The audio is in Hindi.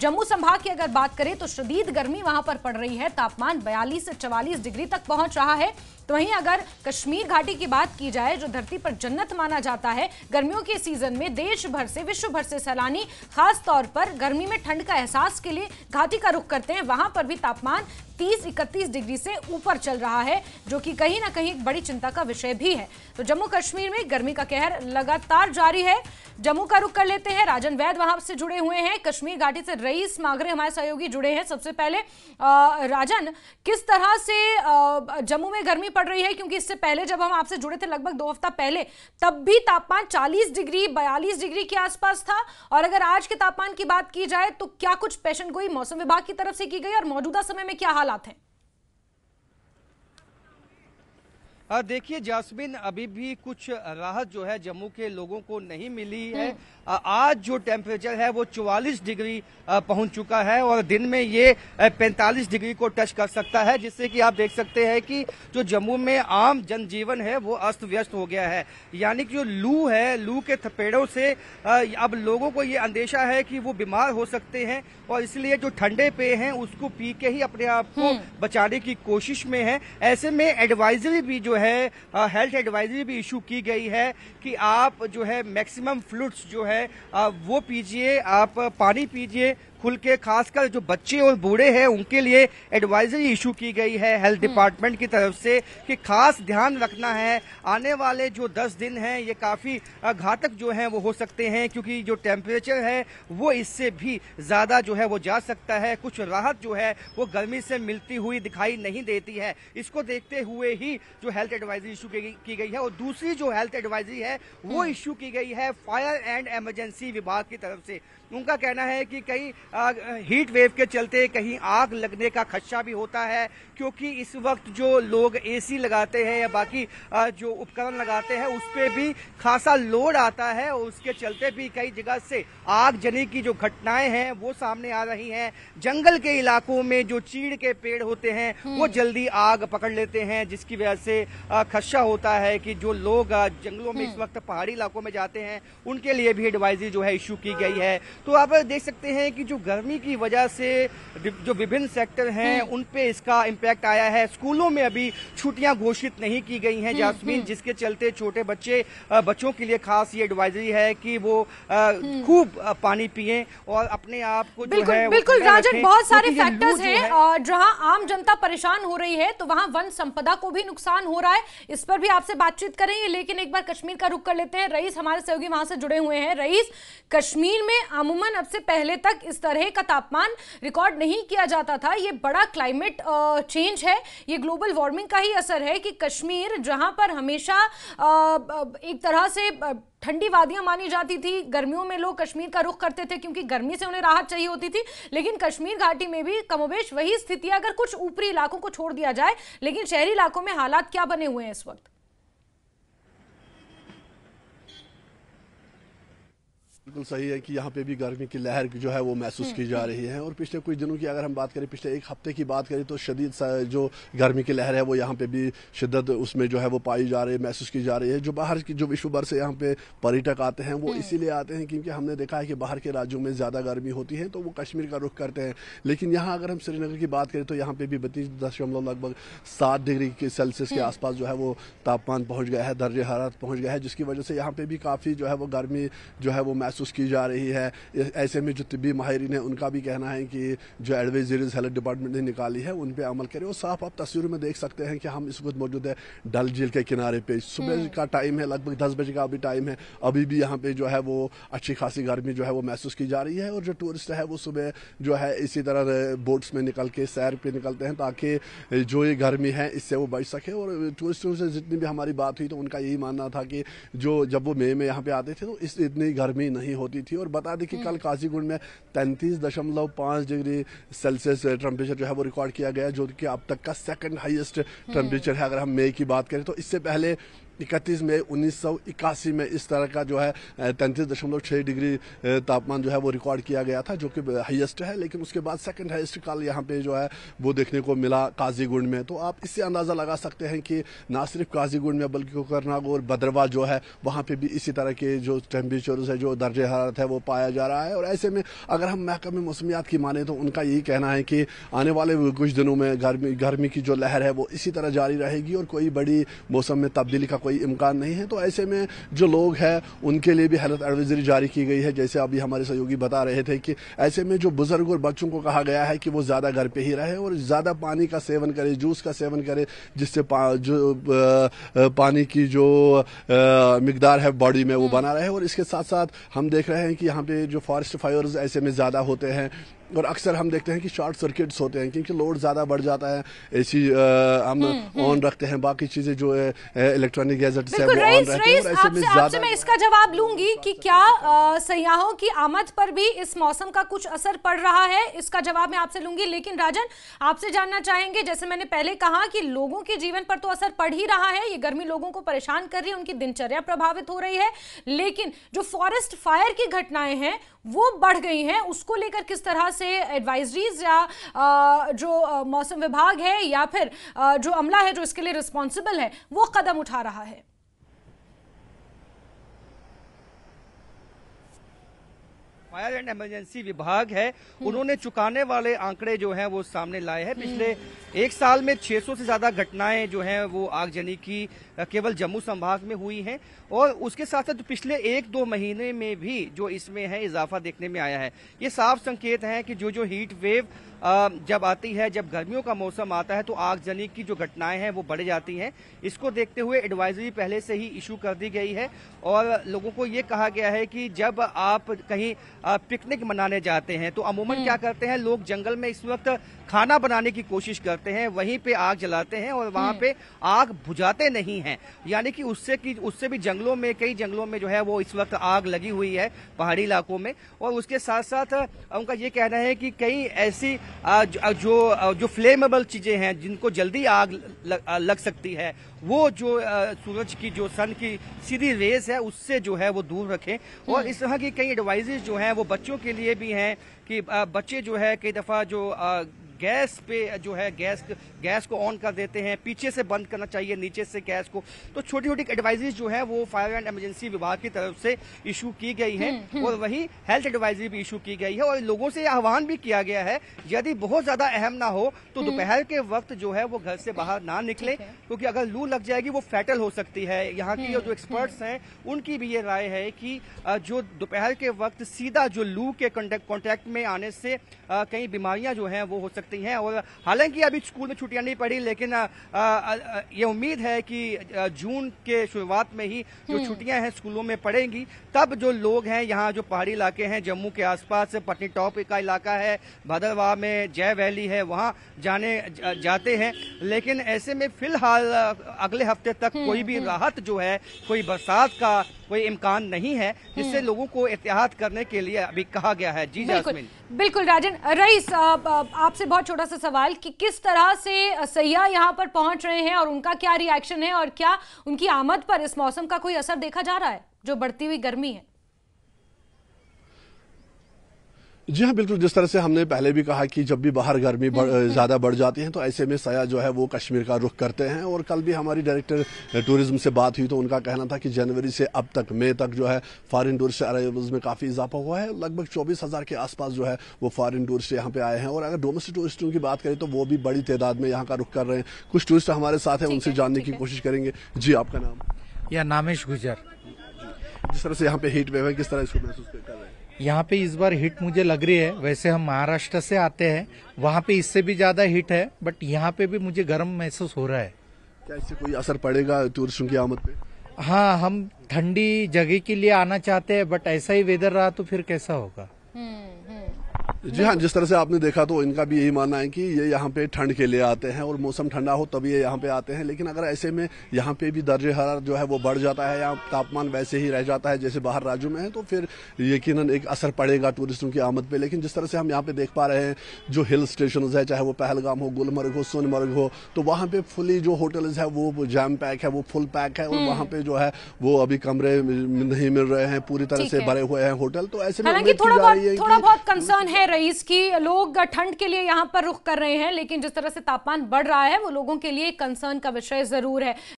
जम्मू संभाग की अगर बात करें तो शदीद गर्मी वहां पर पड़ रही है तापमान बयालीस से चवालीस डिग्री तक पहुंच रहा है तो वहीं अगर कश्मीर घाटी की बात की जाए जो धरती पर जन्नत माना जाता है गर्मियों के सीजन में देश भर से विश्व भर से सैलानी खास तौर पर गर्मी में ठंड का एहसास के लिए घाटी का रुख करते हैं वहां पर भी तापमान 30 इकतीस डिग्री से ऊपर चल रहा है जो कि कहीं ना कहीं बड़ी चिंता का विषय भी है तो जम्मू कश्मीर में गर्मी का कहर लगातार जारी है जम्मू का रुख कर लेते हैं राजन वैद वहां से जुड़े हुए हैं कश्मीर घाटी से रईस मागरे हमारे सहयोगी जुड़े हैं सबसे पहले आ, राजन किस तरह से जम्मू में गर्मी पड़ रही है क्योंकि इससे पहले जब हम आपसे जुड़े थे लगभग दो हफ्ता पहले तब भी तापमान चालीस डिग्री बयालीस डिग्री के आसपास था और अगर आज के तापमान की बात की जाए तो क्या कुछ पेशन गोई मौसम विभाग की तरफ से की गई और मौजूदा समय में क्या हालात हैं देखिए जासमिन अभी भी कुछ राहत जो है जम्मू के लोगों को नहीं मिली है हम्म। आज जो टेम्परेचर है वो 44 डिग्री पहुंच चुका है और दिन में ये 45 डिग्री को टच कर सकता है जिससे कि आप देख सकते हैं कि जो जम्मू में आम जनजीवन है वो अस्त व्यस्त हो गया है यानी कि जो लू है लू के थपेड़ों से अब लोगों को ये अंदेशा है कि वो बीमार हो सकते हैं और इसलिए जो ठंडे पेय है उसको पी के ही अपने आप को हम्म। बचाने की कोशिश में है ऐसे में एडवाइजरी भी जो है हेल्थ एडवाइजरी भी इशू की गई है कि आप जो है मैक्सिमम फ्लूड्स जो है आ, वो पीजिए आप पानी पीजिए स्कूल के खासकर जो बच्चे और बूढ़े हैं उनके लिए एडवाइजरी इशू की गई है हेल्थ हम्म। डिपार्टमेंट की तरफ से कि खास ध्यान रखना है आने वाले जो दस दिन हैं ये काफ़ी घातक जो हैं वो हो सकते हैं क्योंकि जो टेम्परेचर है वो इससे भी ज़्यादा जो है वो जा सकता है कुछ राहत जो है वो गर्मी से मिलती हुई दिखाई नहीं देती है इसको देखते हुए ही जो हेल्थ एडवाइजरी इशू की गई है और दूसरी जो हेल्थ एडवाइजरी है वो इशू हम्म। की गई है फायर एंड एमरजेंसी विभाग की तरफ से उनका कहना है कि कई हीट वेव के चलते कहीं आग लगने का खदशा भी होता है क्योंकि इस वक्त जो लोग एसी लगाते हैं या बाकी जो उपकरण लगाते हैं उस पर भी खासा लोड आता है और उसके चलते भी कई जगह से आग जने की जो घटनाएं हैं वो सामने आ रही हैं जंगल के इलाकों में जो चीड़ के पेड़ होते हैं वो हम्म। जल्दी आग पकड़ लेते हैं जिसकी वजह से खदशा होता है कि जो लोग जंगलों में इस हम्म। वक्त पहाड़ी इलाकों में जाते हैं उनके लिए भी एडवाइजरी जो है इश्यू की गई है तो आप देख सकते हैं कि जो गर्मी की वजह से जो विभिन्न सेक्टर हैं हम्म। उन पे इसका इम्पैक्ट आया है स्कूलों में अभी छुट्टियां घोषित नहीं की गई हैं हम्म, जासमीन हम्म। जिसके चलते छोटे बच्चे बच्चों के लिए खास ये एडवाइजरी है कि वो खूब पानी पिए और अपने आप को बिल्कुल, जो है बिल्कुल राजन बहुत सारे फैक्टर्स हैं जहां आम जनता परेशान हो रही है तो वहां वन संपदा को भी नुकसान हो रहा है इस पर भी आपसे बातचीत करेंगे लेकिन एक बार कश्मीर का रुख कर लेते हैं रईस हमारे सहयोगी वहां से जुड़े हुए हैं रईस कश्मीर में अमूमन अब से पहले तक इस तरह का तापमान रिकॉर्ड नहीं किया जाता था ये बड़ा क्लाइमेट चेंज है ये ग्लोबल वार्मिंग का ही असर है कि कश्मीर जहाँ पर हमेशा एक तरह से ठंडी वादियां मानी जाती थी गर्मियों में लोग कश्मीर का रुख करते थे क्योंकि गर्मी से उन्हें राहत चाहिए होती थी लेकिन कश्मीर घाटी में भी कमोबेश वही स्थिति अगर कुछ ऊपरी इलाकों को छोड़ दिया जाए लेकिन शहरी इलाकों में हालात क्या बने हुए हैं इस वक्त बिल्कुल सही है कि यहाँ पे भी गर्मी की लहर जो है वो महसूस की जा रही है और पिछले कुछ दिनों की अगर हम बात करें पिछले एक हफ्ते की बात करें तो शदीद जो गर्मी की लहर है वो यहाँ पे भी शिदत उसमें जो है वो पाई जा रही है महसूस की जा रही है जो बाहर की जो विश्व भर से यहाँ पे पर्यटक आते हैं वो हम्म। इसीलिए आते हैं क्योंकि हमने देखा है कि बाहर के राज्यों में ज़्यादा गर्मी होती है तो वो कश्मीर का रुख करते हैं लेकिन यहाँ अगर हम श्रीनगर की बात करें तो यहाँ पे भी बत्तीस दशमलव लगभग सात डिग्री के सेल्सियस के हम्म। आसपास जो है वो तापमान पहुँच गया है दर्ज हरारत पहुँच गया है जिसकी वजह से यहाँ पे भी काफ़ी जो है वो गर्मी जो है वो महसूस महसूस की जा रही है ऐसे में जो तबी माहरीन है उनका भी कहना है कि जो एडवाइजरीज हेल्थ डिपार्टमेंट ने निकाली है उन पर अमल करें और साफ आप तस्वीरों में देख सकते हैं कि हम इस वक्त मौजूद है डल झील के किनारे पे सुबह हम्म। का टाइम है लगभग दस बजे का अभी टाइम है अभी भी यहाँ पे जो है वो अच्छी खासी गर्मी जो है वो महसूस की जा रही है और जो टूरिस्ट है वो सुबह जो है इसी तरह बोट्स में निकल के सैर पर निकलते हैं ताकि जो ये गर्मी है इससे वो बच सके और टूरिस्टों से जितनी भी हमारी बात हुई तो उनका यही मानना था कि जो जब वो मई में यहाँ पे आते थे तो इस इतनी गर्मी नहीं नहीं होती थी और बता दें कि कल हम्म। काजीगुंड में तैंतीस दशमलव पाँच डिग्री सेल्सियस टेम्परेचर जो है वो रिकॉर्ड किया गया जो कि अब तक का सेकेंड हाइएस्ट टेम्परेचर है अगर हम मई की बात करें तो इससे पहले इकतीस में उन्नीस में इस तरह का जो है तैंतीस दशमलव छः डिग्री तापमान जो है वो रिकॉर्ड किया गया था जो कि हाईएस्ट है लेकिन उसके बाद सेकंड हाईएस्ट काल यहाँ पे जो है वो देखने को मिला काजीगुंड में तो आप इससे अंदाज़ा लगा सकते हैं कि ना सिर्फ काजीगुंड में बल्कि कोकरनाग और भद्रवा जो है वहाँ पर भी इसी तरह के जो टेम्परेचर है जो दर्ज हरारत है वो पाया जा रहा है और ऐसे में अगर हम महकमे मौसमियात की माने तो उनका यही कहना है कि आने वाले कुछ दिनों में गर्मी गर्मी की जो लहर है वो इसी तरह जारी रहेगी और कोई बड़ी मौसम में तब्दीली का कोई इम्कान नहीं है तो ऐसे में जो लोग हैं उनके लिए भी हेल्थ एडवाइजरी जारी की गई है जैसे अभी हमारे सहयोगी बता रहे थे कि ऐसे में जो बुजुर्ग और बच्चों को कहा गया है कि वो ज़्यादा घर पर ही रहे और ज़्यादा पानी का सेवन करे जूस का सेवन करे जिससे जो पानी की जो मकदार है बॉडी में वो बना रहे और इसके साथ साथ हम देख रहे हैं कि यहाँ पे जो फॉरेस्ट फायर ऐसे में ज़्यादा होते हैं और अक्सर हम देखते हैं कि शॉर्ट सर्किट्स होते हैं क्योंकि लोड ज़्यादा बढ़ जाता है ए सी हम ऑन हम्म, हम्म। रखते हैं बाकी चीज़ें जो है इलेक्ट्रॉनिक गैजेट से वो ऑन रहते हैं ऐसे में ज़्यादा मैं इसका जवाब लूंगी कि क्या सयाहों की आमद पर भी इस मौसम का कुछ असर पड़ रहा है इसका जवाब मैं आपसे लूंगी लेकिन राजन आपसे जानना चाहेंगे जैसे मैंने पहले कहा कि लोगों के जीवन पर तो असर पड़ ही रहा है ये गर्मी लोगों को परेशान कर रही है उनकी दिनचर्या प्रभावित हो रही है लेकिन जो फॉरेस्ट फायर की घटनाएं हैं वो बढ़ गई हैं उसको लेकर किस तरह से एडवाइजरीज या जो मौसम विभाग है या फिर जो अमला है जो इसके लिए रिस्पॉन्सिबल है वो कदम उठा रहा है फायर एंड इमरजेंसी विभाग है उन्होंने चुकाने वाले आंकड़े जो हैं वो सामने लाए हैं पिछले हम्म। एक साल में 600 से ज्यादा घटनाएं जो हैं वो आगजनी की केवल जम्मू संभाग में हुई हैं और उसके साथ साथ पिछले एक दो महीने में भी जो इसमें है इजाफा देखने में आया है ये साफ संकेत है कि जो जो हीट वेव जब आती है जब गर्मियों का मौसम आता है तो आगजनी की जो घटनाएं हैं वो बढ़ जाती हैं इसको देखते हुए एडवाइजरी पहले से ही इशू कर दी गई है और लोगों को ये कहा गया है कि जब आप कहीं पिकनिक मनाने जाते हैं तो अमूमन हम्म। क्या करते हैं लोग जंगल में इस वक्त खाना बनाने की कोशिश करते हैं वहीं पे आग जलाते हैं और वहाँ हम्म। पे आग बुझाते नहीं हैं यानी कि उससे कि उससे भी जंगलों में कई जंगलों में जो है वो इस वक्त आग लगी हुई है पहाड़ी इलाकों में और उसके साथ साथ उनका ये कहना है कि कई ऐसी जो जो फ्लेमेबल चीजें हैं जिनको जल्दी आग लग सकती है वो जो सूरज की जो सन की सीधी रेस है उससे जो है वो दूर रखें और हम्म। इस तरह की कई एडवाइजेज जो हैं वो बच्चों के लिए भी हैं कि बच्चे जो है कई दफ़ा जो गैस पे जो है गैस गैस को ऑन कर देते हैं पीछे से बंद करना चाहिए नीचे से गैस को तो छोटी छोटी एडवाइजरी जो है वो फायर एंड एमरजेंसी विभाग की तरफ से इशू की गई है हम्म, हम्म। और वही हेल्थ एडवाइजरी भी इशू की गई है और लोगों से आह्वान भी किया गया है यदि बहुत ज्यादा अहम ना हो तो हम्म। दोपहर के वक्त जो है वो घर से बाहर ना निकले क्योंकि अगर लू लग जाएगी वो फैटल हो सकती है यहाँ की जो एक्सपर्ट्स हैं उनकी भी ये राय है कि जो दोपहर के वक्त सीधा जो लू के कॉन्टेक्ट में आने से कई बीमारियां जो हैं वो हो सकती सकती हैं और हालांकि अभी स्कूल में छुट्टियां नहीं पड़ी लेकिन आ, आ, आ, ये उम्मीद है कि जून के शुरुआत में ही जो हम्म। छुट्टियां हैं स्कूलों में पड़ेंगी तब जो लोग हैं यहाँ जो पहाड़ी इलाके हैं जम्मू के आसपास टॉप का इलाका है भद्रवाह में जय वैली है वहाँ जाने जाते हैं लेकिन ऐसे में फिलहाल अगले हफ्ते तक हम्म, कोई भी हम्म। राहत जो है कोई बरसात का कोई इम्कान नहीं है जिससे लोगों को एहतियात करने के लिए अभी कहा गया है जी बिल्कुल, बिल्कुल राजन रईस आपसे आप बहुत छोटा सा सवाल कि किस तरह से सैया यहाँ पर पहुंच रहे हैं और उनका क्या रिएक्शन है और क्या उनकी आमद पर इस मौसम का कोई असर देखा जा रहा है जो बढ़ती हुई गर्मी है जी हाँ बिल्कुल जिस तरह से हमने पहले भी कहा कि जब भी बाहर गर्मी बढ़, हम्म, हम्म। ज़्यादा बढ़ जाती है तो ऐसे में सया जो है वो कश्मीर का रुख करते हैं और कल भी हमारी डायरेक्टर टूरिज्म से बात हुई तो उनका कहना था कि जनवरी से अब तक मई तक जो है फॉरेन टूरिस्ट अराइवल्स में काफ़ी इजाफा हुआ है लगभग चौबीस हज़ार के आसपास जो है वो फॉरन टूरिस्ट यहाँ पे आए हैं और अगर डोमेस्टिक टूरिस्टों की बात करें तो वो भी बड़ी तादाद में यहाँ का रुख कर रहे हैं कुछ टूरिस्ट हमारे साथ हैं उनसे जानने की कोशिश करेंगे जी आपका नाम या नामेश गुजर जिस तरह से यहाँ पे हीट वेव है किस तरह इसको महसूस कर रहे हैं यहाँ पे इस बार हिट मुझे लग रही है वैसे हम महाराष्ट्र से आते हैं वहाँ पे इससे भी ज्यादा हिट है बट यहाँ पे भी मुझे गर्म महसूस हो रहा है क्या इससे कोई असर पड़ेगा टूरिस्टों की आमद पे हाँ हम ठंडी जगह के लिए आना चाहते हैं बट ऐसा ही वेदर रहा तो फिर कैसा होगा हम्म, हम्म। जी हाँ जिस तरह से आपने देखा तो इनका भी यही मानना है कि ये यहाँ पे ठंड के लिए आते हैं और मौसम ठंडा हो तभी ये यहाँ पे आते हैं लेकिन अगर ऐसे में यहाँ पे भी दर्ज हरार जो है वो बढ़ जाता है या तापमान वैसे ही रह जाता है जैसे बाहर राज्यों में है तो फिर यकीन एक असर पड़ेगा टूरिस्टों की आमद पर लेकिन जिस तरह से हम यहाँ पे देख पा रहे हैं जो हिल स्टेशन है चाहे वो पहलगाम हो गुलमर्ग हो सोनमर्ग हो तो वहाँ पे फुली जो होटल है वो जैम पैक है वो फुल पैक है और हम्म। वहाँ पे जो है वो अभी कमरे नहीं मिल रहे हैं पूरी तरह से भरे हुए हैं होटल तो ऐसे में थोड़ा बहुत कंसर्न है रईस की लोग ठंड के लिए यहाँ पर रुख कर रहे हैं लेकिन जिस तरह से तापमान बढ़ रहा है वो लोगों के लिए कंसर्न का विषय ज़रूर है